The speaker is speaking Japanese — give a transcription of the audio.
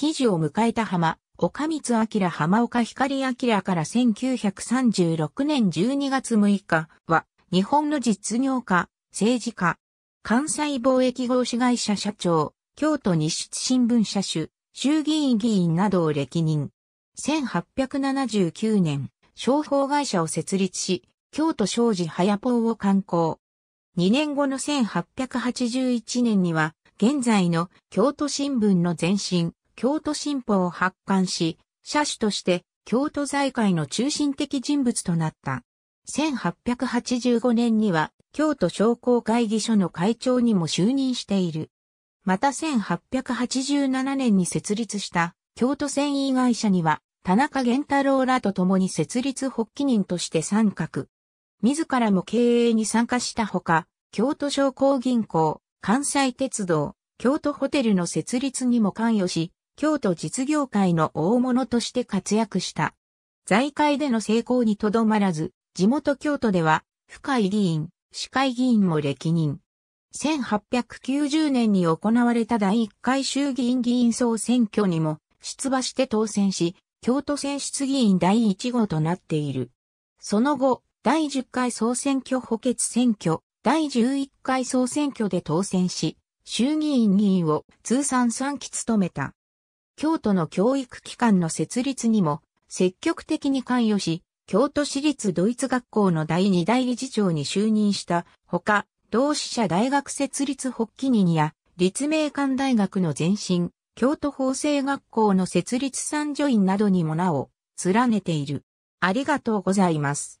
記事を迎えた浜、岡光明浜岡光明から1936年12月6日は、日本の実業家、政治家、関西貿易合資会社社長、京都日出新聞社主、衆議院議員などを歴任。1879年、商法会社を設立し、京都商事早報を刊行。2年後の1881年には、現在の京都新聞の前身、京都新報を発刊し、社主として京都財界の中心的人物となった。1885年には京都商工会議所の会長にも就任している。また1887年に設立した京都繊維会社には田中源太郎らと共に設立発起人として参画。自らも経営に参加したほか、京都商工銀行、関西鉄道、京都ホテルの設立にも関与し、京都実業界の大物として活躍した。財界での成功にとどまらず、地元京都では、深井議員、市会議員も歴任。1890年に行われた第1回衆議院議員総選挙にも出馬して当選し、京都選出議員第1号となっている。その後、第10回総選挙補欠選挙、第11回総選挙で当選し、衆議院議員を通算3期務めた。京都の教育機関の設立にも積極的に関与し、京都市立ドイツ学校の第2代理事長に就任したほか、同志社大学設立発起人や、立命館大学の前身、京都法制学校の設立参助員などにもなお、連ねている。ありがとうございます。